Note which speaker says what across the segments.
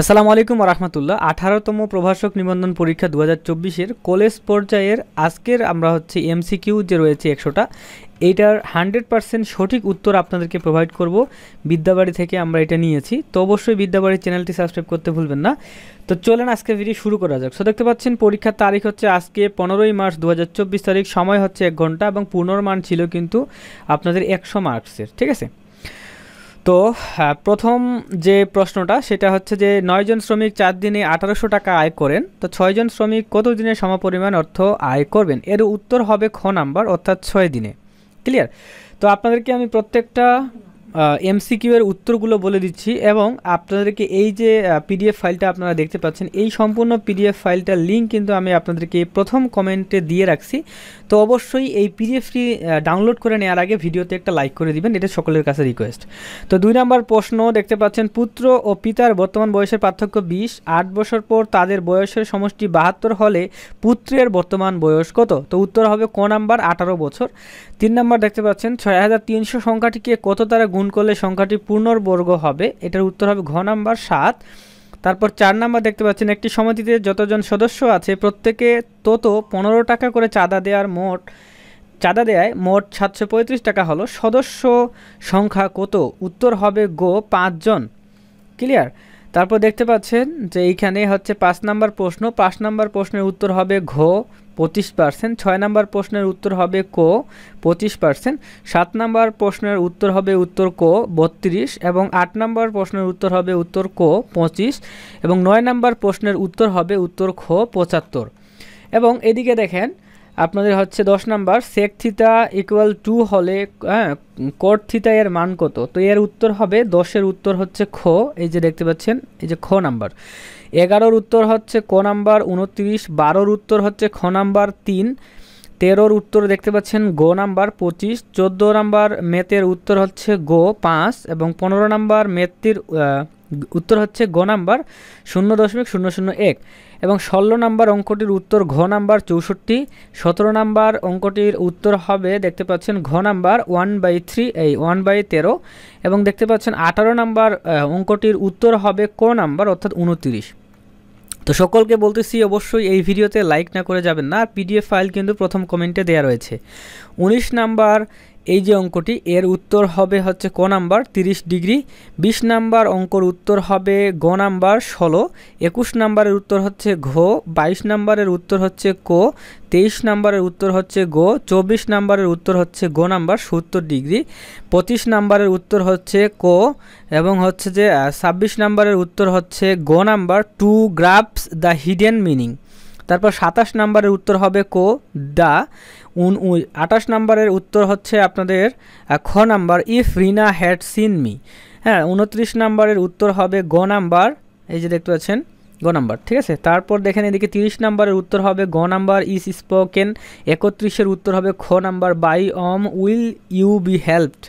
Speaker 1: আসসালামু আলাইকুম রহমতুল্লাহ আঠারোতম প্রভাষক নিবন্ধন পরীক্ষা দু হাজার কলেজ পর্যায়ের আজকের আমরা হচ্ছে এমসিকিউ যে রয়েছে একশোটা এইটার হান্ড্রেড পারসেন্ট সঠিক উত্তর আপনাদেরকে প্রোভাইড করব বিদ্যাবাড়ি থেকে আমরা এটা নিয়েছি তো অবশ্যই বিদ্যাবাড়ির চ্যানেলটি সাবস্ক্রাইব করতে ভুলবেন না তো চলেন আজকে ভিডিও শুরু করা যাক সো দেখতে পাচ্ছেন পরীক্ষার তারিখ হচ্ছে আজকে পনেরোই মার্চ দু তারিখ সময় হচ্ছে এক ঘন্টা এবং পুনর্মান ছিল কিন্তু আপনাদের একশো মার্কসের ঠিক আছে তো হ্যাঁ, প্রথম যে প্রশ্নটা সেটা হচ্ছে যে নয়জন শ্রমিক চার দিনে আঠারোশো টাকা আয় করেন তো ছয়জন শ্রমিক কত দিনে সমপরিমাণ অর্থ আয় করবেন এর উত্তর হবে খ নাম্বার অর্থাৎ ছয় দিনে ক্লিয়ার তো আপনাদেরকে আমি প্রত্যেকটা এমসিকিউ এর উত্তরগুলো বলে দিচ্ছি এবং আপনাদেরকে এই যে পিডিএফ ফাইলটা আপনারা দেখতে পাচ্ছেন এই সম্পূর্ণ পিডিএফ ফাইলটার লিঙ্ক কিন্তু আমি আপনাদেরকে প্রথম কমেন্টে দিয়ে রাখছি তো অবশ্যই এই পিডিএফটি ডাউনলোড করে নেওয়ার আগে ভিডিওতে একটা লাইক করে দিবেন এটা সকলের কাছে রিকোয়েস্ট তো দুই নম্বর প্রশ্ন দেখতে পাচ্ছেন পুত্র ও পিতার বর্তমান বয়সের পার্থক্য বিশ আট বছর পর তাদের বয়সের সমষ্টি বাহাত্তর হলে পুত্রের বর্তমান বয়স কত তো উত্তর হবে ক নাম্বার আঠারো বছর তিন নম্বর দেখতে পাচ্ছেন ছয় হাজার তিনশো সংখ্যাটিকে কত তারা গুণ গুণ করলে সংখ্যাটি পূর্ণবর্গ হবে এটার উত্তর হবে ঘ নাম্বার সাত তারপর চার নাম্বার দেখতে পাচ্ছেন একটি সমিতিতে যতজন সদস্য আছে প্রত্যেকে তত পনেরো টাকা করে চাঁদা দেওয়ার মোট চাঁদা দেয় মোট সাতশো পঁয়ত্রিশ টাকা হলো সদস্য সংখ্যা কত উত্তর হবে গো পাঁচজন ক্লিয়ার তারপর দেখতে পাচ্ছেন যে এইখানে হচ্ছে পাঁচ নাম্বার প্রশ্ন পাঁচ নাম্বার প্রশ্নের উত্তর হবে ঘ পঁচিশ পার্সেন্ট ছয় নম্বর প্রশ্নের উত্তর হবে ক পঁচিশ পার্সেন্ট সাত নম্বর প্রশ্নের উত্তর হবে উত্তর ক বত্রিশ এবং আট নম্বর প্রশ্নের উত্তর হবে উত্তর ক পঁচিশ এবং নয় নম্বর প্রশ্নের উত্তর হবে উত্তর খ পঁচাত্তর এবং এদিকে দেখেন আপনাদের হচ্ছে দশ number sec theta equal to হলে হ্যাঁ কট থিতা এর মান কত তো এর উত্তর হবে দশের উত্তর হচ্ছে খ এই যে দেখতে পাচ্ছেন এই যে খ নাম্বার এগারোর উত্তর হচ্ছে ক নাম্বার উনত্রিশ বারোর উত্তর হচ্ছে খ নাম্বার তিন তেরোর উত্তর দেখতে পাচ্ছেন গো নাম্বার পঁচিশ চোদ্দো নাম্বার মেতের উত্তর হচ্ছে গো পাঁচ এবং পনেরো নাম্বার মেত্তির উত্তর হচ্ছে গ নাম্বার শূন্য দশমিক শূন্য শূন্য এক এবং ষোলো নাম্বার অঙ্কটির উত্তর ঘ নাম্বার চৌষট্টি সতেরো নাম্বার অঙ্কটির উত্তর হবে দেখতে পাচ্ছেন ঘ নাম্বার ওয়ান বাই থ্রি এই ওয়ান বাই তেরো এবং দেখতে পাচ্ছেন আঠারো নাম্বার অঙ্কটির উত্তর হবে ক নাম্বার অর্থাৎ উনত্রিশ তো সকলকে বলতেছি অবশ্যই এই ভিডিওতে লাইক না করে যাবেন না আর পিডিএফ ফাইল কিন্তু প্রথম কমেন্টে দেয়া রয়েছে ১৯ নাম্বার এই যে অঙ্কটি এর উত্তর হবে হচ্ছে ক নাম্বার তিরিশ ডিগ্রি ২০ নাম্বার অঙ্কর উত্তর হবে গ নাম্বার ষোলো একুশ নাম্বারের উত্তর হচ্ছে ঘ ২২ নাম্বারের উত্তর হচ্ছে ক তেইশ নাম্বারের উত্তর হচ্ছে গ চব্বিশ নাম্বারের উত্তর হচ্ছে গ নাম্বার সত্তর ডিগ্রি পঁচিশ নাম্বারের উত্তর হচ্ছে ক এবং হচ্ছে যে ছাব্বিশ নাম্বারের উত্তর হচ্ছে গ number two graphs the hidden meaning তারপর সাতাশ নাম্বারের উত্তর হবে কো দা উন আটাশ নাম্বারের উত্তর হচ্ছে আপনাদের খ number if Rina had seen me হ্যাঁ উনত্রিশ নাম্বারের উত্তর হবে গ নাম্বার এই যে দেখতে পাচ্ছেন গ নাম্বার ঠিক আছে তারপর দেখেন এদিকে তিরিশ নাম্বারের উত্তর হবে গ নাম্বার ইস স্পোকেন একত্রিশের উত্তর হবে খ number by whom will you be helped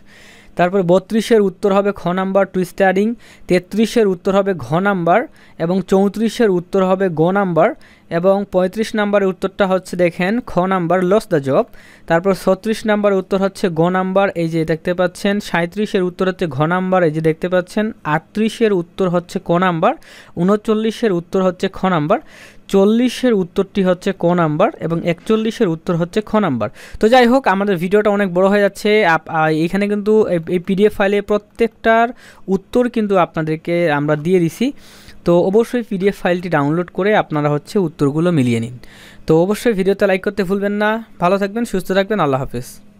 Speaker 1: তারপরে বত্রিশের উত্তর হবে খ নাম্বার টুইস্টারিং তেত্রিশের উত্তর হবে ঘ নাম্বার এবং চৌত্রিশের উত্তর হবে গ নাম্বার এবং ৩৫ নাম্বারের উত্তরটা হচ্ছে দেখেন খ নাম্বার লস দ্য জব তারপর ছত্রিশ নাম্বার উত্তর হচ্ছে গ নাম্বার এই যে দেখতে পাচ্ছেন সাঁত্রিশের উত্তর হচ্ছে ঘ নাম্বার এই যে দেখতে পাচ্ছেন আটত্রিশের উত্তর হচ্ছে ক নাম্বার উনচল্লিশের উত্তর হচ্ছে খ নাম্বার চল্লিশের উত্তরটি হচ্ছে ক নাম্বার এবং একচল্লিশের উত্তর হচ্ছে খ নাম্বার তো যাই হোক আমাদের ভিডিওটা অনেক বড় হয়ে যাচ্ছে এখানে কিন্তু এই পিডিএফ ফাইলে প্রত্যেকটার উত্তর কিন্তু আপনাদেরকে আমরা দিয়ে দিছি তো অবশ্যই পিডিএফ ফাইলটি ডাউনলোড করে আপনারা হচ্ছে উত্তরগুলো মিলিয়ে নিন তো অবশ্যই ভিডিওতে লাইক করতে ভুলবেন না ভালো থাকবেন সুস্থ থাকবেন আল্লাহ হাফেজ